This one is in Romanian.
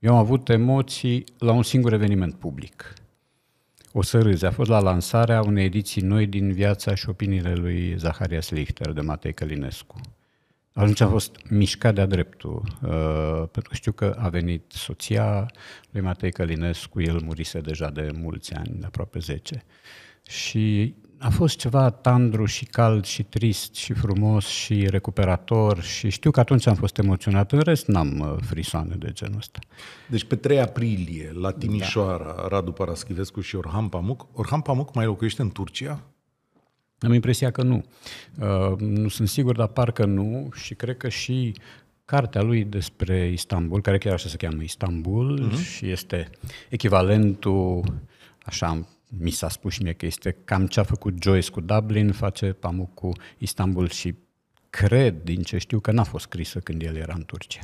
Eu am avut emoții la un singur eveniment public. O să râzi. A fost la lansarea unei ediții noi din viața și opiniile lui Zaharia Slichter de Matei Călinescu. Atunci a fost mișcat de-a dreptul, uh, pentru că știu că a venit soția lui Matei Călinescu, el murise deja de mulți ani, de aproape 10. Și a fost ceva tandru și cald și trist și frumos și recuperator și știu că atunci am fost emoționat, în rest n-am uh, frisoane de genul ăsta. Deci pe 3 aprilie, la Timișoara, da. Radu Paraschivescu și Orhan Pamuk, Orhan Pamuk mai locuiește în Turcia? Am impresia că nu. Uh, nu sunt sigur, dar parcă nu și cred că și cartea lui despre Istanbul, care chiar așa se cheamă Istanbul uh-huh. și este echivalentul, așa mi s-a spus și mie că este cam ce a făcut Joyce cu Dublin, face Pamuk cu Istanbul și cred, din ce știu, că n-a fost scrisă când el era în Turcia.